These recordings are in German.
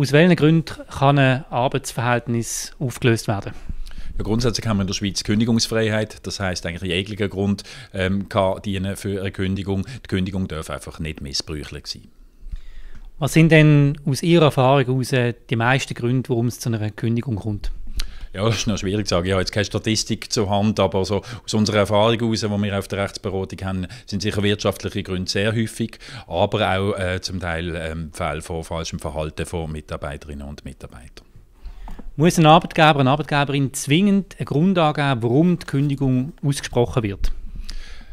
Aus welchen Gründen kann ein Arbeitsverhältnis aufgelöst werden? Ja, grundsätzlich haben wir in der Schweiz Kündigungsfreiheit. Das heißt eigentlich jeglicher Grund ähm, kann dienen für eine Kündigung. Die Kündigung darf einfach nicht missbräuchlich sein. Was sind denn aus Ihrer Erfahrung heraus äh, die meisten Gründe, warum es zu einer Kündigung kommt? Ja, das ist noch schwierig zu sagen. Ich habe jetzt keine Statistik zur Hand, aber so aus unserer Erfahrung heraus, die wir auf der Rechtsberatung haben, sind sicher wirtschaftliche Gründe sehr häufig, aber auch äh, zum Teil ähm, Fälle von falschem Verhalten von Mitarbeiterinnen und Mitarbeitern. Muss ein Arbeitgeber, eine Arbeitgeberin zwingend einen Grund angeben, warum die Kündigung ausgesprochen wird?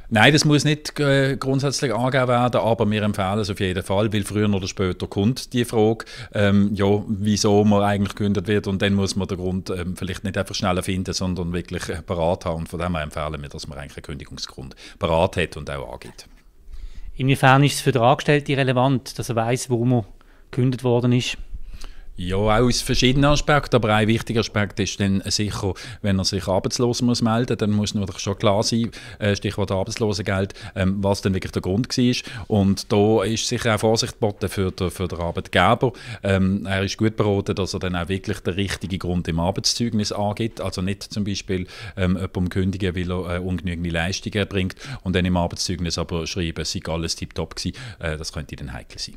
Nein, das muss nicht äh, grundsätzlich angegeben werden, aber wir empfehlen es auf jeden Fall, weil früher oder später kommt die Frage, ähm, ja, wieso man eigentlich gegründet wird und dann muss man den Grund ähm, vielleicht nicht einfach schneller finden, sondern wirklich äh, parat haben. Und von dem her empfehlen wir, dass man eigentlich einen Kündigungsgrund parat hat und auch angibt. Inwiefern ist es für den Angestellten relevant, dass er weiß, wo er gegründet worden ist? Ja, auch aus verschiedenen Aspekten, aber ein wichtiger Aspekt ist dann sicher, wenn er sich arbeitslos muss melden muss, dann muss natürlich schon klar sein, äh, Stichwort Arbeitslosengeld, ähm, was dann wirklich der Grund war. Und da ist sicher auch Vorsicht geboten für den, für den Arbeitgeber. Ähm, er ist gut beraten, dass er dann auch wirklich den richtigen Grund im Arbeitszeugnis angibt, also nicht zum Beispiel ähm, jemandem kündigen, weil er äh, ungenügende Leistungen erbringt und dann im Arbeitszeugnis aber schreiben, es sei alles tiptop gewesen, äh, das könnte dann heikel sein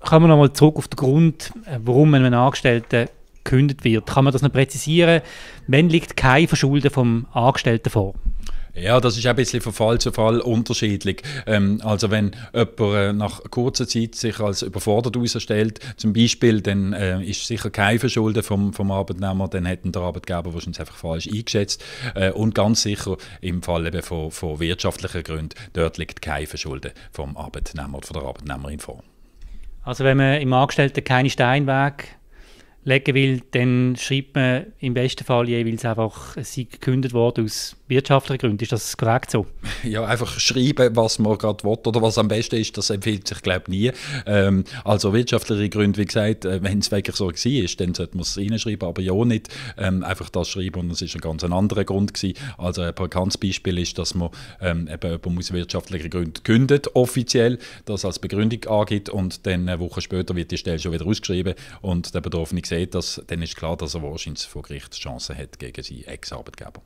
kommen wir nochmal zurück auf den Grund, äh, warum ein Angestellter gekündigt wird. Kann man das noch präzisieren? Wenn liegt kein Verschulden vom Angestellten vor? Ja, das ist ein bisschen von Fall zu Fall unterschiedlich. Ähm, also wenn jemand äh, nach kurzer Zeit sich als überfordert herausstellt, zum Beispiel, dann äh, ist sicher kein Verschulden vom, vom Arbeitnehmer, dann hätten der Arbeitgeber wahrscheinlich einfach falsch eingeschätzt. Äh, und ganz sicher im Fall eben von, von wirtschaftlichen Gründen, dort liegt kein Verschulden vom Arbeitnehmer oder von der Arbeitnehmerin vor. Also wenn man im Angestellten keine Steinweg legen will, dann schreibt man im besten Fall jeweils einfach, es sei gekündigt worden aus wirtschaftlichen Gründen. Ist das korrekt so? Ja, einfach schreiben, was man gerade will oder was am besten ist, das empfiehlt sich, glaube ich, nie. Ähm, also wirtschaftliche Gründe, wie gesagt, äh, wenn es wirklich so war, ist, dann sollte man es reinschreiben, aber ja nicht. Ähm, einfach das schreiben und es ist ein ganz anderer Grund gewesen. Also ein bekanntes Beispiel ist, dass man ähm, eben jemanden aus wirtschaftlichen Gründen kündet, offiziell, das als Begründung angibt und dann eine Woche später wird die Stelle schon wieder ausgeschrieben und der Betroffene sieht, sieht das, dann ist klar, dass er wahrscheinlich vor Gericht Chancen hat gegen seinen Ex-Arbeitgeber.